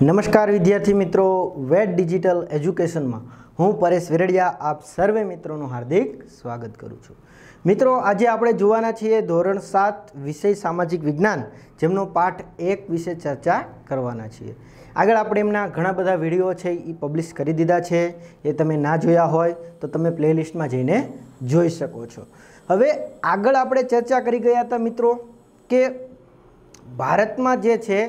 નમસ્કાર વિદ્યાર્થી મિત્રો વેટ ડિજિટલ એજ્યુકેશનમાં હું પરેશ વિરડિયા આપ સર્વે મિત્રોનું હાર્દિક સ્વાગત કરું છું મિત્રો આજે આપણે જોવાના છીએ ધોરણ સાત વિષય સામાજિક વિજ્ઞાન જેમનો પાઠ એક વિશે ચર્ચા કરવાના છીએ આગળ આપણે એમના ઘણા બધા વિડીયો છે એ પબ્લિશ કરી દીધા છે એ તમે ના જોયા હોય તો તમે પ્લેલિસ્ટમાં જઈને જોઈ શકો છો હવે આગળ આપણે ચર્ચા કરી ગયા હતા મિત્રો કે ભારતમાં જે છે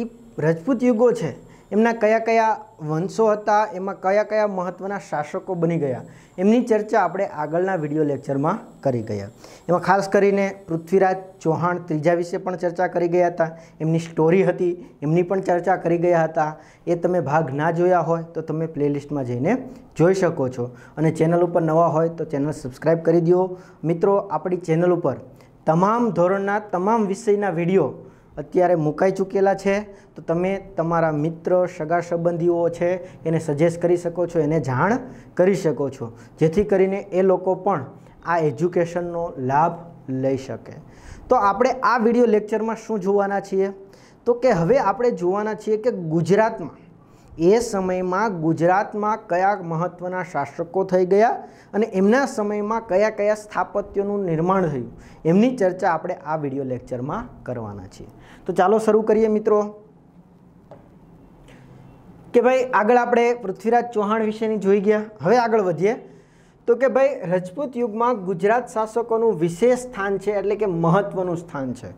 એ રજપૂત યુગો છે એમના કયા કયા વંશો હતા એમાં કયા કયા મહત્ત્વના શાસકો બની ગયા એમની ચર્ચા આપણે આગળના વિડીયો લેક્ચરમાં કરી ગયા એમાં ખાસ કરીને પૃથ્વીરાજ ચૌહાણ ત્રીજા વિશે પણ ચર્ચા કરી ગયા હતા એમની સ્ટોરી હતી એમની પણ ચર્ચા કરી ગયા હતા એ તમે ભાગ ના જોયા હોય તો તમે પ્લેલિસ્ટમાં જઈને જોઈ શકો છો અને ચેનલ ઉપર નવા હોય તો ચેનલ સબસ્ક્રાઈબ કરી દો મિત્રો આપણી ચેનલ ઉપર તમામ ધોરણના તમામ વિષયના વિડીયો અત્યારે મુકાઈ ચૂકેલા છે તો તમે તમારા મિત્ર સગા સંબંધીઓ છે એને સજેસ્ટ કરી શકો છો એને જાણ કરી શકો છો જેથી કરીને એ લોકો પણ આ એજ્યુકેશનનો લાભ લઈ શકે તો આપણે આ વિડીયો લેક્ચરમાં શું જોવાના છીએ તો કે હવે આપણે જોવાના છીએ કે ગુજરાતમાં એ સમયમાં ગુજરાતમાં કયા મહત્ત્વના શાસકો થઈ ગયા અને એમના સમયમાં કયા કયા સ્થાપત્યોનું નિર્માણ થયું એમની ચર્ચા આપણે આ વિડિયો લેક્ચરમાં કરવાના છીએ તો ચાલો શરૂ કરીએ મિત્રો કે ભાઈ આગળ આપણે પૃથ્વીરાજ ચૌહાણ વિશેની જોઈ ગયા હવે આગળ વધીએ તો કે ભાઈ રજપૂત યુગમાં ગુજરાત શાસકોનું વિશેષ સ્થાન છે એટલે કે મહત્ત્વનું સ્થાન છે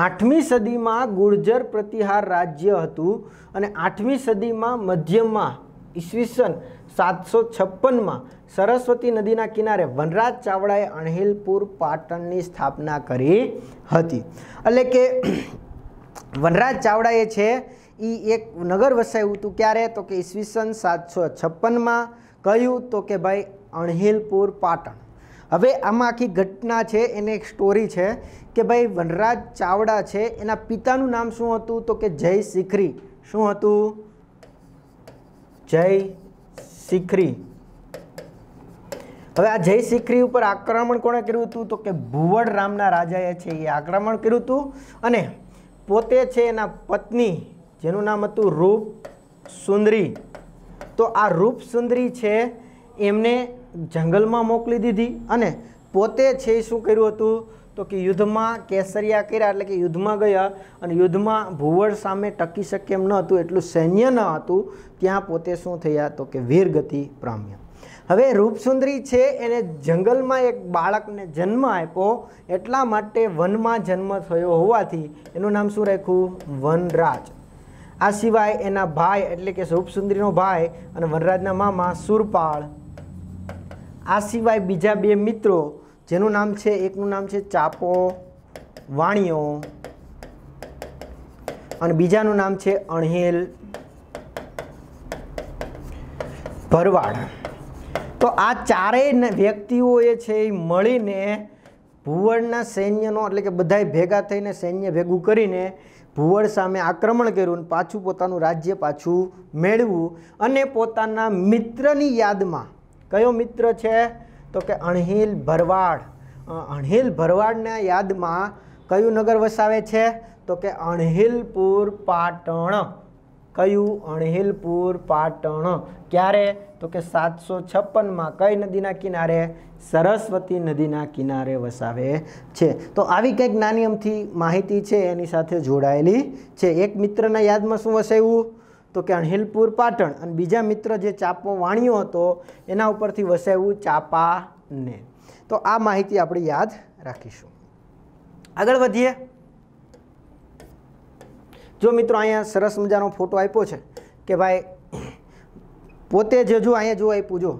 આઠમી સદીમાં ગુર્જર પ્રતિહાર રાજ્ય હતું અને આઠમી સદીમાં મધ્યમાં ઈસવીસન સાતસો છપ્પનમાં સરસ્વતી નદીના કિનારે વનરાજ ચાવડાએ અણહિલપુર પાટણની સ્થાપના કરી હતી એટલે કે વનરાજ ચાવડાએ છે એ એક નગર વસાવ્યું હતું ક્યારે તો કે ઈસવીસન સાતસો છપ્પનમાં કહ્યું તો કે ભાઈ અણહિલપુર પાટણ હવે આમાં આખી ઘટના છે એને એક સ્ટોરી છે કે ભાઈ વનરાજ ચાવડા છે એના પિતાનું નામ શું હતું તો કે જય શિખરી શું હતું જય શિખરી હવે આ જય શિખરી ઉપર આક્રમણ કોણે કર્યું હતું તો કે ભુવડ રામના રાજાએ છે એ આક્રમણ કર્યું હતું અને પોતે છે એના પત્ની જેનું નામ હતું રૂપ સુંદરી તો આ રૂપ સુંદરી છે એમને જંગલમાં મોકલી દીધી અને પોતે છે શું કર્યું હતું તો કે યુદ્ધમાં કેસરિયા કર્યા એટલે કે યુદ્ધમાં ગયા અને યુદ્ધમાં ભુવળ સામે ટકી શકે એમ ન હતું એટલું સૈન્ય ન હતું ત્યાં પોતે શું થયા તો કે વીરગતિ પ્રામ્ય હવે રૂપસુંદરી છે એને જંગલમાં એક બાળકને જન્મ આપ્યો એટલા માટે વનમાં જન્મ થયો હોવાથી એનું નામ શું રાખ્યું વનરાજ આ સિવાય એના ભાઈ એટલે કે રૂપસુંદરીનો ભાઈ અને વનરાજના મામા સુરપાળ આ સિવાય બીજા બે મિત્રો જેનું નામ છે એકનું નામ છે ચાપો વાણિયો અને બીજાનું નામ છે અણહેલ ભરવાડ તો આ ચારેય વ્યક્તિઓએ છે એ મળીને ભુવળના સૈન્યનો એટલે કે બધાએ ભેગા થઈને સૈન્ય ભેગું કરીને ભુવળ સામે આક્રમણ કર્યું અને પાછું પોતાનું રાજ્ય પાછું મેળવું અને પોતાના મિત્રની યાદમાં કયો મિત્ર છે તો કે અણહિલ ભરવાડ અણહિલ ભરવાડના યાદમાં કયું નગર વસાવે છે તો કે અણહિલપુર પાટણ કયું અણહિલપુર પાટણ ક્યારે તો કે સાતસો છપ્પનમાં કઈ નદીના કિનારે સરસ્વતી નદીના કિનારે વસાવે છે તો આવી કંઈક નાની અમથી માહિતી છે એની સાથે જોડાયેલી છે એક મિત્રના યાદમાં શું વસાવ્યું તો કે અણહિલપુર પાટણ અને બીજા મિત્ર જે ચાપો વાણ્યો હતો એના ઉપરથી વસાવ્યું ચાપાને તો આ માહિતી આપણે યાદ રાખીશું આગળ વધીએ જો મિત્રો અહીંયા સરસ મજાનો ફોટો આપ્યો છે કે ભાઈ પોતે જે અહીંયા જો આપ્યું જો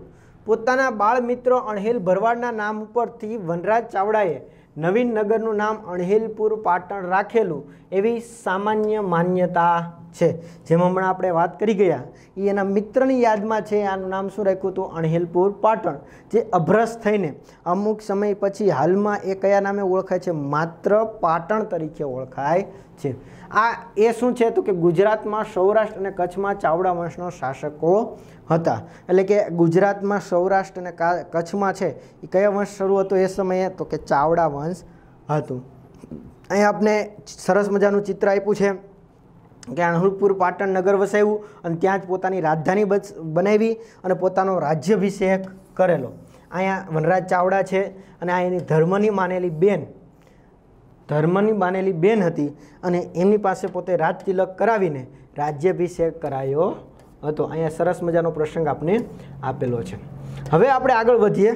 પોતાના બાળ મિત્ર અણહિલ ભરવાડના નામ ઉપરથી વનરાજ ચાવડાએ નવીન નગરનું નામ અણહેલપુર પાટણ રાખેલું એવી સામાન્ય માન્યતા છે જેમાં હમણાં આપણે વાત કરી ગયા એ એના મિત્રની યાદમાં છે આનું નામ શું રાખ્યું હતું અણહેલપુર પાટણ જે અભ્રસ થઈને અમુક સમય પછી હાલમાં એ કયા નામે ઓળખાય છે માત્ર પાટણ તરીકે ઓળખાય છે આ એ શું છે તો કે ગુજરાતમાં સૌરાષ્ટ્ર અને કચ્છમાં ચાવડા વંશનો શાસકો હતા એટલે કે ગુજરાતમાં સૌરાષ્ટ્ર અને કચ્છમાં છે એ કયા વંશ શરૂ હતો એ સમયે તો કે ચાવડા વંશ હતું અહીં આપણે સરસ મજાનું ચિત્ર આપ્યું છે કે અણહુરપુર પાટણ નગર વસાવ્યું અને ત્યાં જ પોતાની રાજધાની બનાવી અને પોતાનો રાજ્યાભિષેક કરેલો અહીંયા વનરાજ ચાવડા છે અને આ એની ધર્મની માનેલી બેન ધર્મની માનેલી બેન હતી અને એમની પાસે પોતે રાજતિલક કરાવીને રાજ્યાભિષેક કરાયો હતો અહીંયા સરસ મજાનો પ્રસંગ આપને આપેલો છે હવે આપણે આગળ વધીએ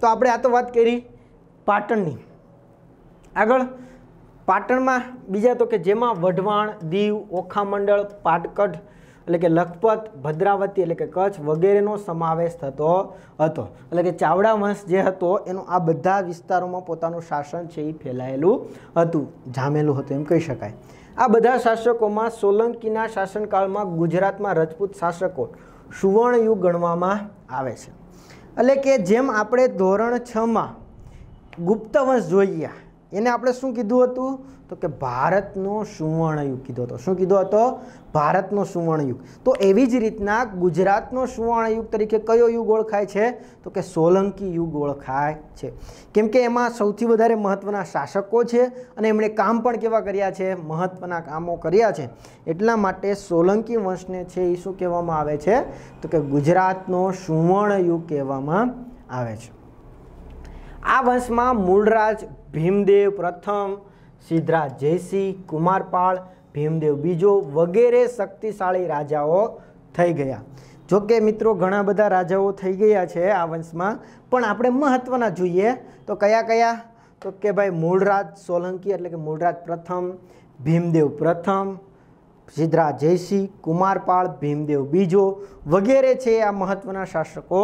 તો આપણે આ તો વાત કરી પાટણની આગળ પાટણમાં બીજા તો કે જેમાં વઢવાણ દીવ ઓખામંડળ પાટકઢ એટલે કે લખપત ભદ્રાવતી એટલે કે કચ્છ વગેરેનો સમાવેશ થતો હતો એટલે કે ચાવડા વંશ જે હતો એનું આ બધા વિસ્તારોમાં પોતાનું શાસન છે એ ફેલાયેલું હતું જામેલું હતું એમ કહી શકાય આ બધા શાસકોમાં સોલંકીના શાસનકાળમાં ગુજરાતમાં રજપૂત શાસકો સુવર્ણયુગ ગણવામાં આવે છે એટલે કે જેમ આપણે ધોરણ છમાં ગુપ્ત વંશ જોઈએ એને આપણે શું કીધું હતું તો કે ભારતનો સુવર્ણયુગ કીધો હતો શું કીધો હતો ભારતનો સુવર્ણયુગ તો એવી જ રીતના ગુજરાતનો સુવર્ણયુગ તરીકે કયો યુગ ઓળખાય છે તો કે સોલંકી યુગ ઓળખાય છે કેમ કે એમાં સૌથી વધારે મહત્ત્વના શાસકો છે અને એમણે કામ પણ કેવા કર્યા છે મહત્ત્વના કામો કર્યા છે એટલા માટે સોલંકી વંશને છે એ શું કહેવામાં આવે છે તો કે ગુજરાતનો સુવર્ણયુગ કહેવામાં આવે છે આ વંશમાં મૂળરાજ ભીમદેવ પ્રથમ સિદ્ધરાજ જયસિંહ કુમારપાળ ભીમદેવ બીજો વગેરે શક્તિશાળી રાજાઓ થઈ ગયા જોકે મિત્રો ઘણા બધા રાજાઓ થઈ ગયા છે આ વંશમાં પણ આપણે મહત્ત્વના જોઈએ તો કયા કયા તો કે ભાઈ મૂળરાજ સોલંકી એટલે કે મૂળરાજ પ્રથમ ભીમદેવ પ્રથમ સિદ્ધરાજ જયસિંહ કુમારપાળ ભીમદેવ બીજો વગેરે છે આ મહત્ત્વના શાસકો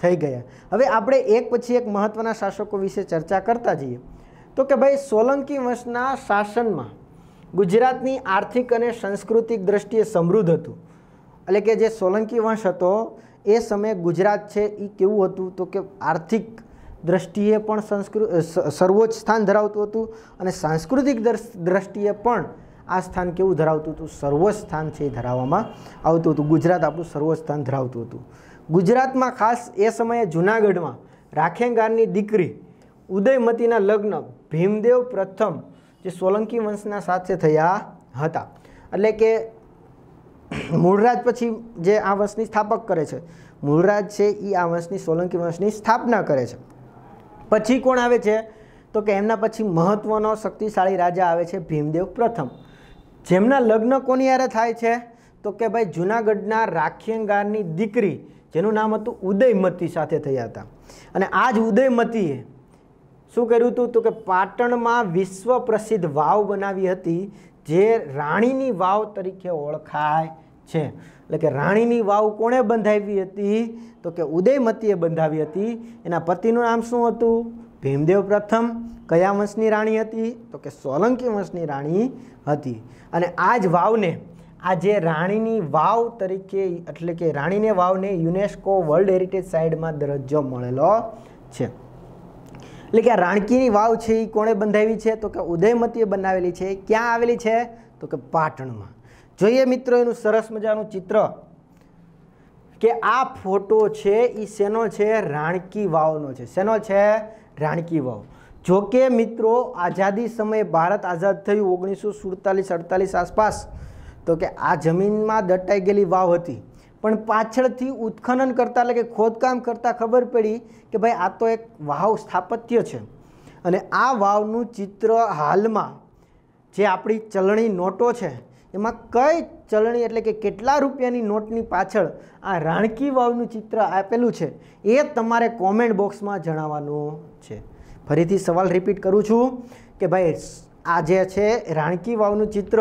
થઈ ગયા હવે આપણે એક પછી એક મહત્ત્વના શાસકો વિશે ચર્ચા કરતા જઈએ તો કે ભાઈ સોલંકી વંશના શાસનમાં ગુજરાતની આર્થિક અને સાંસ્કૃતિક દ્રષ્ટિએ સમૃદ્ધ હતું એટલે કે જે સોલંકી વંશ હતો એ સમયે ગુજરાત છે એ કેવું હતું તો કે આર્થિક દ્રષ્ટિએ પણ સંસ્કૃત સર્વોચ્ચ સ્થાન ધરાવતું હતું અને સાંસ્કૃતિક દ્રષ્ટિએ પણ આ સ્થાન કેવું ધરાવતું હતું સર્વોચ્ચ સ્થાન છે એ ધરાવવામાં આવતું હતું ગુજરાત આપણું સર્વોચ્ચ સ્થાન ધરાવતું હતું ગુજરાતમાં ખાસ એ સમયે જુનાગઢમાં રાખેંગારની દીકરી ઉદયમતીના લગ્ન ભીમદેવ પ્રથમ જે સોલંકી વંશના સાથે થયા હતા એટલે કે મૂળરાજ પછી જે આ વંશની સ્થાપક કરે છે મૂળરાજ છે એ આ વંશની સોલંકી વંશની સ્થાપના કરે છે પછી કોણ આવે છે તો કે એમના પછી મહત્ત્વનો શક્તિશાળી રાજા આવે છે ભીમદેવ પ્રથમ જેમના લગ્ન કોની યારે થાય છે તો કે ભાઈ જૂનાગઢના રાખીયંગારની દીકરી જેનું નામ હતું ઉદયમતી સાથે થયા હતા અને આ જ ઉદયમતીએ શું કર્યું હતું તો કે પાટણમાં વિશ્વ પ્રસિદ્ધ વાવ બનાવી હતી જે રાણીની વાવ તરીકે ઓળખાય છે એટલે કે રાણીની વાવ કોણે બંધાવી હતી તો કે ઉદયમતીએ બંધાવી હતી એના પતિનું નામ શું હતું ભીમદેવ પ્રથમ કયા વંશની રાણી હતી તો કે સોલંકી વંશની રાણી હતી અને આ જ વાવને આ જે રાણીની વાવ તરીકે એટલે કે રાણીને વાવને યુનેસ્કો વર્લ્ડ હેરિટેજ સાઇડમાં દરજ્જો મળેલો છે એટલે કે આ રાણકીની વાવ છે એ કોણે બંધાવી છે તો કે ઉદયમતીએ બનાવેલી છે ક્યાં આવેલી છે તો કે પાટણમાં જોઈએ મિત્રો એનું સરસ મજાનું ચિત્ર કે આ ફોટો છે એ શેનો છે રાણકી વાવનો છે શેનો છે રાણકી વાવ જોકે મિત્રો આઝાદી સમયે ભારત આઝાદ થયું ઓગણીસો સુડતાલીસ અડતાલીસ આસપાસ તો કે આ જમીનમાં દટાઈ ગયેલી વાવ હતી પણ પાછળથી ઉત્ખનન કરતાં એટલે કે ખોદકામ કરતાં ખબર પડી કે ભાઈ આ તો એક વાવ સ્થાપત્ય છે અને આ વાવનું ચિત્ર હાલમાં જે આપણી ચલણી નોટો છે એમાં કઈ ચલણી એટલે કે કેટલા રૂપિયાની નોટની પાછળ આ રાણકી વાવનું ચિત્ર આપેલું છે એ તમારે કોમેન્ટ બોક્સમાં જણાવવાનું છે ફરીથી સવાલ રિપીટ કરું છું કે ભાઈ આ જે છે રાણકી વાવનું ચિત્ર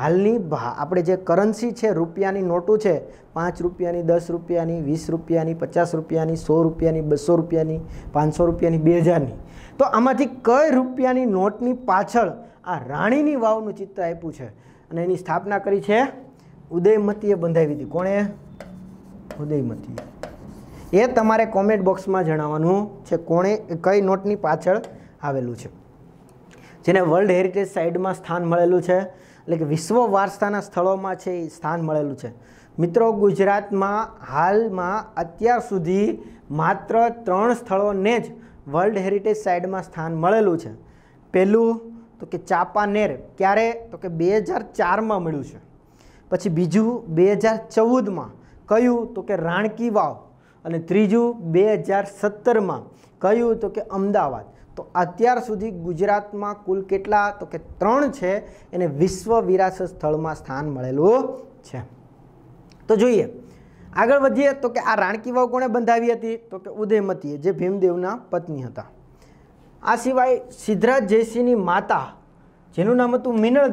હાલની આપણે જે કરન્સી છે રૂપિયાની નોટો છે પાંચ રૂપિયાની દસ રૂપિયાની વીસ રૂપિયાની પચાસ રૂપિયાની સો રૂપિયાની બસો રૂપિયાની પાંચસો રૂપિયાની બે હજારની તો આમાંથી કઈ રૂપિયાની નોટની પાછળ આ રાણીની વાવનું ચિત્ર આપ્યું છે અને એની સ્થાપના કરી છે ઉદયમતીએ બંધાવી દીધી કોણે ઉદયમતીએ એ તમારે કોમેન્ટ બોક્સમાં જણાવવાનું છે કોણે કઈ નોટની પાછળ આવેલું છે જેને વર્લ્ડ હેરિટેજ સાઇડમાં સ્થાન મળેલું છે એટલે કે વિશ્વ વારસાના સ્થળોમાં છે એ સ્થાન મળેલું છે મિત્રો ગુજરાતમાં હાલમાં અત્યાર સુધી માત્ર ત્રણ સ્થળોને જ વર્લ્ડ હેરિટેજ સાઇડમાં સ્થાન મળેલું છે પહેલું તો કે ચાપાનેર ક્યારે તો કે બે હજાર ચારમાં મળ્યું છે પછી બીજું બે હજાર ચૌદમાં કયું તો કે રાણકી વાવ અને ત્રીજું બે હજાર સત્તરમાં કયું તો કે અમદાવાદ તો અત્યાર સુધી ગુજરાતમાં કુલ કેટલા તો કે ત્રણ છે એને વિશ્વ વિરાસત સ્થળમાં સ્થાન મળેલું છે તો જોઈએ આગળ વધીએ તો કે આ રાણકી વાવ કોણે બંધાવી હતી તો કે ઉદયમતીએ જે ભીમદેવના પત્ની હતા આ સિવાય સિદ્ધરાજ જયસિંહની માતા જેનું નામ હતું મિનળ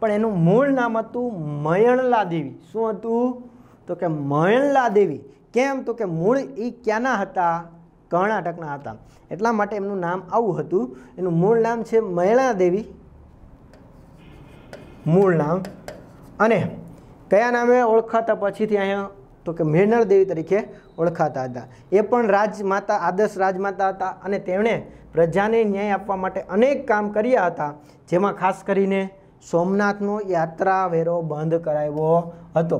પણ એનું મૂળ નામ હતું મયણલા દેવી શું હતું તો કે મયણલા દેવી કેમ તો કે મૂળ એ ક્યાંના હતા કર્ણાટકના હતા એટલા માટે એમનું નામ આવું હતું એનું મૂળ નામ છે મૈણાદેવી મૂળ નામ અને કયા નામે ઓળખાતા પછીથી અહીંયા તો કે મેનર દેવી તરીકે ઓળખાતા હતા એ પણ રાજમાતા આદર્શ રાજમાતા હતા અને તેમણે પ્રજાને ન્યાય આપવા માટે અનેક કામ કર્યા હતા જેમાં ખાસ કરીને સોમનાથનો યાત્રાવેરો બંધ કરાવ્યો હતો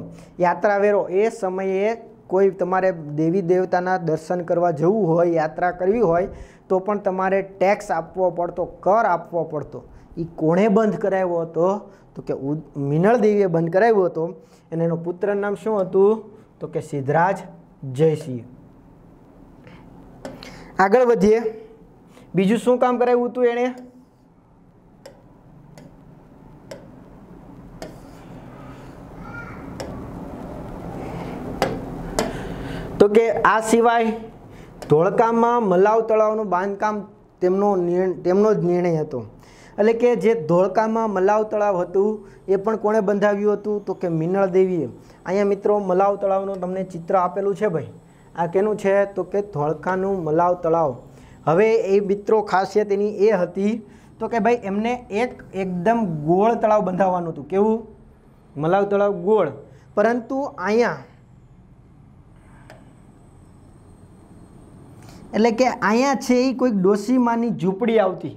યાત્રાવેરો એ સમયે કોઈ તમારે દેવી દેવતાના દર્શન કરવા જવું હોય યાત્રા કરવી હોય તો પણ તમારે ટેક્સ આપવો પડતો કર આપવો પડતો એ કોણે બંધ કરાવ્યો હતો તો કે મિનળ દેવીએ બંધ કરાવ્યો હતો અને એનું પુત્રનું નામ શું હતું તો કે સિદ્ધરાજ જયસિંહ આગળ વધીએ બીજું શું કામ કરાવ્યું હતું એણે તો કે આ સિવાય ધોળકામાં મલાવ તળાવનું બાંધકામ તેમનો તેમનો જ નિર્ણય હતો એટલે કે જે ધોળકામાં મલાવ તળાવ હતું એ પણ કોણે બંધાવ્યું હતું તો કે મિનળ દેવીએ અહીંયા મિત્રો મલાવ તળાવનું તમને ચિત્ર આપેલું છે ભાઈ આ કેનું છે તો કે ધોળકાનું મલાવ તળાવ હવે એ મિત્રો ખાસિયત એની એ હતી તો કે ભાઈ એમને એક એકદમ ગોળ તળાવ બંધાવવાનું હતું કેવું મલાવ તળાવ ગોળ પરંતુ અહીંયા એટલે કે અહીંયા છે એ કોઈક ડોશીમાની ઝૂંપડી આવતી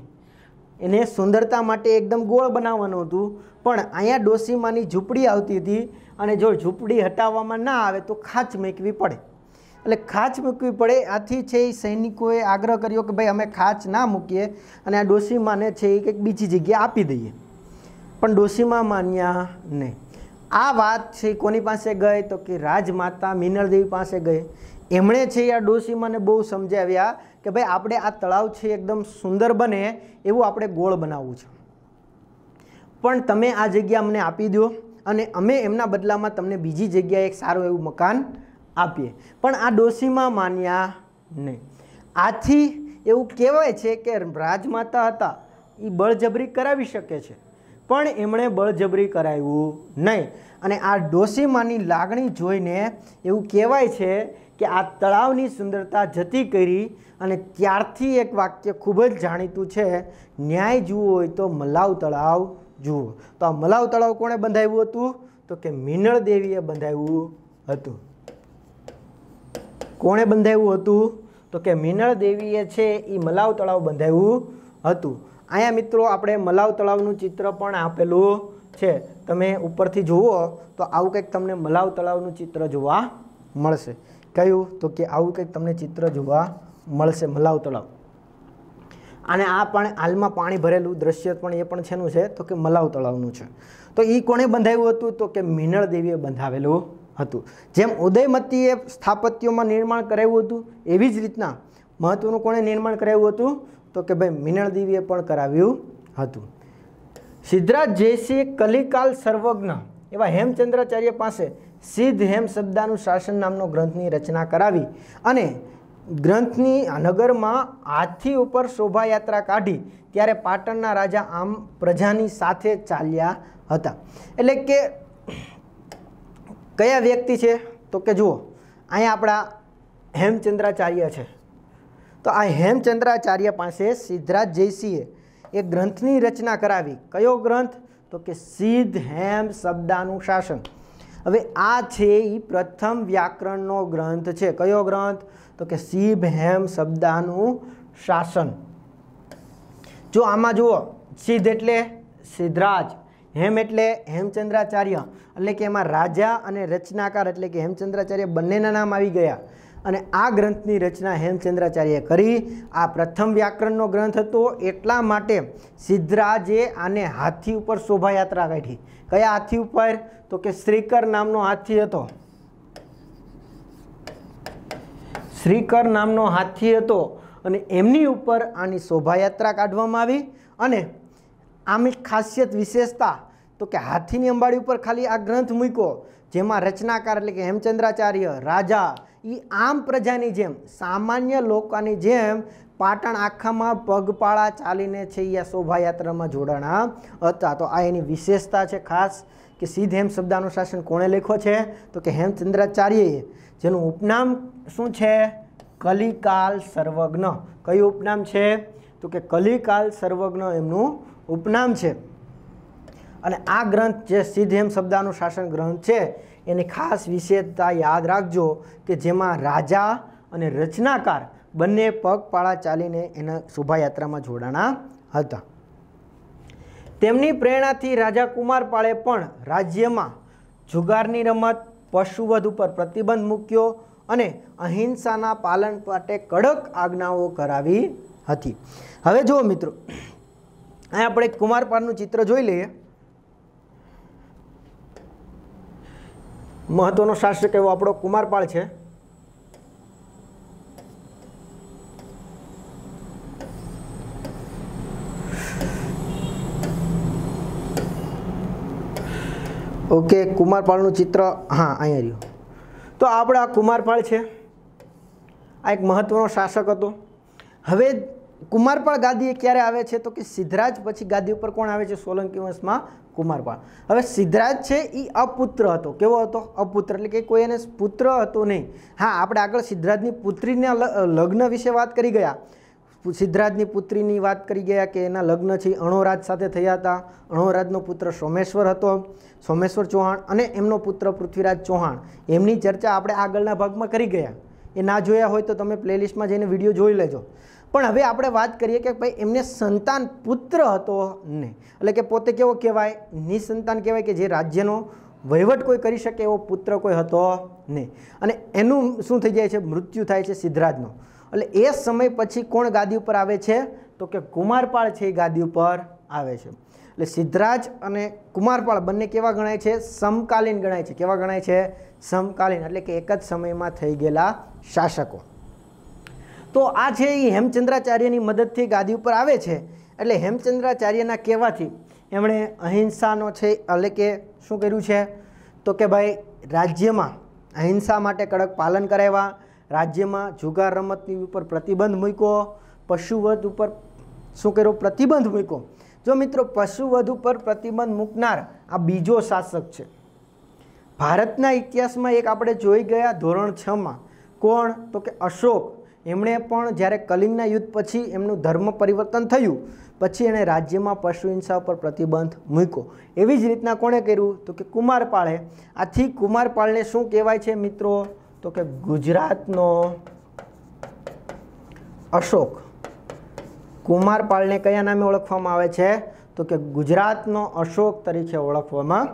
એને સુંદરતા માટે એકદમ ગોળ બનાવવાનું હતું પણ અહીંયા ડોશીમાની ઝૂંપડી આવતી હતી અને જો ઝૂંપડી હટાવવામાં ના આવે તો ખાચ મેકવી પડે એટલે ખાચ મૂકવી પડે આથી છે એ સૈનિકોએ આગ્રહ કર્યો કે ભાઈ અમે ખાચ ના મૂકીએ અને આ ડોશીમાને છે એ કંઈક બીજી જગ્યા આપી દઈએ પણ ડોશીમા માન્યા નહીં આ વાત છે કોની પાસે ગઈ તો કે રાજમાતા મિનળદેવી પાસે ગઈ એમણે છે આ મને બહુ સમજાવ્યા કે ભાઈ આપણે આ તળાવ છે એકદમ સુંદર બને એવું આપણે ગોળ બનાવવું છે પણ તમે આ જગ્યા અમને આપી દો અને અમે એમના બદલામાં તમને બીજી જગ્યાએ એક સારું એવું મકાન આપીએ પણ આ ડોશીમાં માન્યા નહીં આથી એવું કહેવાય છે કે રાજમાતા હતા એ બળજબરી કરાવી શકે છે પણ એમણે બળજબરી કરાવ્યું નહીં અને આ ડોશીમાની લાગણી જોઈને એવું કહેવાય છે કે આ તળાવની સુંદરતા જતી કરી અને ત્યારથી એક વાક્ય ખૂબ જ જાણીતું છે ન્યાય જુઓ હોય તો મલાવ તળાવ જુઓ તો આ મલાવ તળાવ કોણે બંધાવ્યું હતું તો કે મીનળ દેવીએ બંધાવ્યું હતું કોણે બંધાવ્યું હતું તો કે મીનળ દેવીએ છે એ મલાવ તળાવ બંધાવ્યું હતું અહીંયા મિત્રો આપણે મલાવ તળાવનું ચિત્ર પણ આપેલું છે તમે ઉપરથી જુઓ તો આવું કંઈક તમને મલાવ તળાવનું ચિત્ર જોવા મળશે કહ્યું તો કે આવું કંઈક તમને ચિત્ર જોવા મળશે મલાવ તળાવ અને આ પણ હાલમાં પાણી ભરેલું દ્રશ્ય પણ એ પણ છેનું છે તો કે મલાવ તળાવનું છે તો એ કોણે બંધાવ્યું હતું તો કે મિનળ દેવીએ બંધાવેલું હતું જેમ ઉદયમતીએ સ્થાપત્યોમાં નિર્માણ કરાવ્યું હતું એવી જ રીતના મહત્ત્વનું કોણે નિર્માણ કરાવ્યું હતું તો કે ભાઈ મિનળ દેવીએ પણ કરાવ્યું હતું સિદ્ધરાજ જયસિંહ કલિકાલ સર્વજ્ઞ એવા હેમચંદ્રાચાર્ય પાસે સિદ્ધ હેમ શબ્દાનું શાસન નામનો ગ્રંથની રચના કરાવી અને ગ્રંથની નગરમાં હાથી ઉપર શોભાયાત્રા કાઢી ત્યારે પાટણના રાજા આમ પ્રજાની સાથે ચાલ્યા હતા એટલે કે કયા વ્યક્તિ છે તો કે જુઓ અહીંયા આપણા હેમચંદ્રાચાર્ય છે તો આ હેમચંદ્રાચાર્ય પાસે સિદ્ધરાજ જયસિંહે એ ગ્રંથની રચના કરાવી કયો ગ્રંથ તો કે સિદ્ધ હેમ શબ્દાનું શાસન હવે આ છે એ પ્રથમ વ્યાકરણનો ગ્રંથ છે કયો ગ્રંથ તો કે શિબ હેમ શબ્દાનું શાસન જો આમાં જુઓ સિદ્ધ એટલે સિદ્ધરાજ હેમ એટલે હેમચંદ્રાચાર્ય એટલે કે એમાં રાજા અને રચનાકાર એટલે કે હેમચંદ્રાચાર્ય બંનેના નામ આવી ગયા અને આ ગ્રંથની રચના હેમચંદ્રાચાર્યએ કરી આ પ્રથમ વ્યાકરણનો ગ્રંથ હતો એટલા માટે સિદ્ધરાજે આને હાથી ઉપર શોભાયાત્રા કાઢી કયા હાથી ઉપર તો કે શ્રીકર નામનો હાથી હતો શ્રીકર નામનો હાથી હતો અને એમની ઉપર આની શોભાયાત્રા કાઢવામાં આવી અને આમ એક ખાસિયત વિશેષતા તો કે હાથીની અંબાડી ઉપર ખાલી આ ગ્રંથ મૂક્યો જેમાં રચનાકાર એટલે કે હેમચંદ્રાચાર્ય રાજા એ આમ પ્રજાની જેમ સામાન્ય લોકોની જેમ પાટણ આખામાં પગપાળા ચાલીને છે એ શોભાયાત્રામાં જોડાણા હતા તો આ એની વિશેષતા છે ખાસ કે સિદ્ધ હેમ શબ્દાનુશાસન કોણે લખ્યો છે તો કે હેમચંદ્રાચાર્યએ જેનું ઉપનામ શું છે કલિકાલ સર્વજ્ઞ કયું ઉપનામ છે તો કે કલિકાલ સર્વજ્ઞ એમનું ઉપનામ છે અને આ ગ્રંથ જે સિદ્ધેમ શબ્દાનુશાસન ગ્રંથ છે એની ખાસ વિશેષતા યાદ રાખજો કે જેમાં રાજા અને રચનાકાર બંને પગપાળા ચાલીને એના શોભાયાત્રામાં જોડાણા હતા તેમની પ્રેરણાથી રાજા કુમારપાળે પણ રાજ્યમાં જુગારની રમત પશુવધ ઉપર પ્રતિબંધ મૂક્યો અને અહિંસાના પાલન માટે કડક આજ્ઞાઓ કરાવી હતી હવે જુઓ મિત્રો અહીં આપણે કુમારપાળનું ચિત્ર જોઈ લઈએ મહત્વનો શાસક એવો આપણો કુમારપાળ છે ઓકે કુમારપાળનું ચિત્ર હા અહીંયા રહ્યું તો આપણે આ કુમારપાળ છે આ એક મહત્ત્વનો શાસક હતો હવે કુમારપાળ ગાદીએ ક્યારે આવે છે તો કે સિદ્ધરાજ પછી ગાદી ઉપર કોણ આવે છે સોલંકી વંશમાં કુમારપાળ હવે સિદ્ધરાજ છે એ અપુત્ર હતો કેવો હતો અપુત્ર એટલે કે કોઈ એને પુત્ર હતો નહીં હા આપણે આગળ સિદ્ધરાજની પુત્રીના લગ્ન વિશે વાત કરી ગયા સિદ્ધરાજની પુત્રીની વાત કરી ગયા કે એના લગ્ન છે અણોરાજ સાથે થયા હતા અણોરાજનો પુત્ર સોમેશ્વર હતો સોમેશ્વર ચૌહાણ અને એમનો પુત્ર પૃથ્વીરાજ ચૌહાણ એમની ચર્ચા આપણે આગળના ભાગમાં કરી ગયા એ ના જોયા હોય તો તમે પ્લેલિસ્ટમાં જઈને વિડીયો જોઈ લેજો પણ હવે આપણે વાત કરીએ કે ભાઈ એમને સંતાન પુત્ર હતો નહીં એટલે કે પોતે કેવો કહેવાય નિસંતાન કહેવાય કે જે રાજ્યનો વહીવટ કોઈ કરી શકે એવો પુત્ર કોઈ હતો નહીં અને એનું શું થઈ જાય છે મૃત્યુ થાય છે સિદ્ધરાજનો એટલે એ સમય પછી કોણ ગાદી ઉપર આવે છે તો કે કુમારપાળ છે એ ગાદી ઉપર આવે છે એટલે સિદ્ધરાજ અને કુમારપાળ બંને કેવા ગણાય છે સમકાલીન ગણાય છે કેવા ગણાય છે સમકાલીન એટલે કે એક જ સમયમાં થઈ ગયેલા શાસકો તો આ છે એ હેમચંદ્રાચાર્યની મદદથી ગાદી ઉપર આવે છે એટલે હેમચંદ્રાચાર્યના કહેવાથી એમણે અહિંસાનો છે એટલે કે શું કર્યું છે તો કે ભાઈ રાજ્યમાં અહિંસા માટે કડક પાલન કરાવ્યા રાજ્યમાં જુગાર રમતની ઉપર પ્રતિબંધ મૂક્યો પશુવધ ઉપર શું કર્યો પ્રતિબંધ મૂક્યો જો મિત્રો પશુવધ ઉપર પ્રતિબંધ મૂકનાર આ બીજો શાસક છે ભારતના ઇતિહાસમાં એક આપણે જોઈ ગયા ધોરણ છમાં કોણ તો કે અશોક એમણે પણ જ્યારે કલિંગના યુદ્ધ પછી એમનું ધર્મ પરિવર્તન થયું પછી એણે રાજ્યમાં પશુ હિંસા ઉપર પ્રતિબંધ મૂક્યો એવી જ રીતના કોણે કર્યું તો કે કુમારપાળે આથી કુમારપાળને શું કહેવાય છે મિત્રો તો કે ગુજરાતનો અશોક કુમારપાળને કયા નામે ઓળખવામાં આવે છે તો કે ગુજરાતનો અશોક તરીકે ઓળખવામાં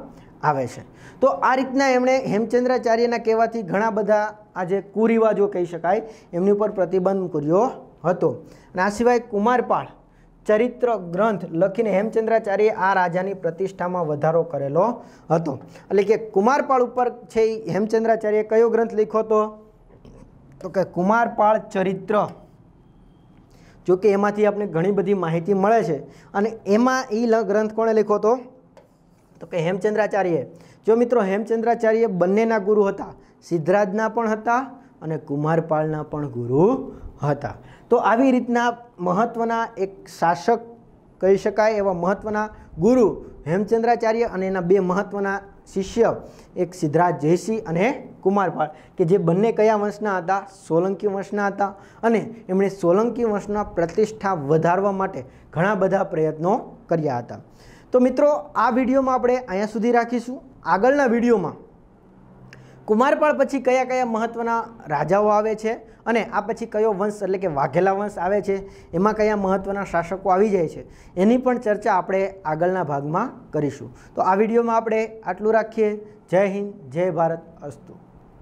આવે છે તો આ રીતના એમણે હેમચંદ્રાચાર્યના કહેવાથી ઘણા બધા આજે કુરિવાજો કહી શકાય એમની ઉપર પ્રતિબંધ કર્યો હતો અને આ સિવાય કુમારપાળ ચરિત્ર ગ્રંથ લખીને હેમચંદ્રાચાર્ય આ રાજાની પ્રતિષ્ઠામાં વધારો કરેલો હતો એટલે કે કુમારપાળ ઉપર છે હેમચંદ્રાચાર્યે કયો ગ્રંથ લીખો હતો તો કે કુમારપાળ ચરિત્ર જોકે એમાંથી આપણે ઘણી બધી માહિતી મળે છે અને એમાં એ ગ્રંથ કોણે લીખો હતો તો કે હેમચંદ્રાચાર્ય જો મિત્રો હેમચંદ્રાચાર્ય બંનેના ગુરુ હતા સિદ્ધરાજના પણ હતા અને કુમારપાળના પણ ગુરુ હતા તો આવી રીતના મહત્ત્વના એક શાસક કહી શકાય એવા મહત્ત્વના ગુરુ હેમચંદ્રાચાર્ય અને એના બે મહત્ત્વના શિષ્ય એક સિદ્ધરાજ જયસિંહ અને કુમારપાળ કે જે બંને કયા વંશના હતા સોલંકી વંશના હતા અને એમણે સોલંકી વંશના પ્રતિષ્ઠા વધારવા માટે ઘણા બધા પ્રયત્નો કર્યા હતા તો મિત્રો આ વિડીયોમાં આપણે અહીંયા સુધી રાખીશું આગળના વિડીયોમાં કુમારપાળ પછી કયા કયા મહત્ત્વના રાજાઓ આવે છે અને આ પછી કયો વંશ એટલે કે વાઘેલા વંશ આવે છે એમાં કયા મહત્ત્વના શાસકો આવી જાય છે એની પણ ચર્ચા આપણે આગળના ભાગમાં કરીશું તો આ વિડીયોમાં આપણે આટલું રાખીએ જય હિન્દ જય ભારત અસ્તુ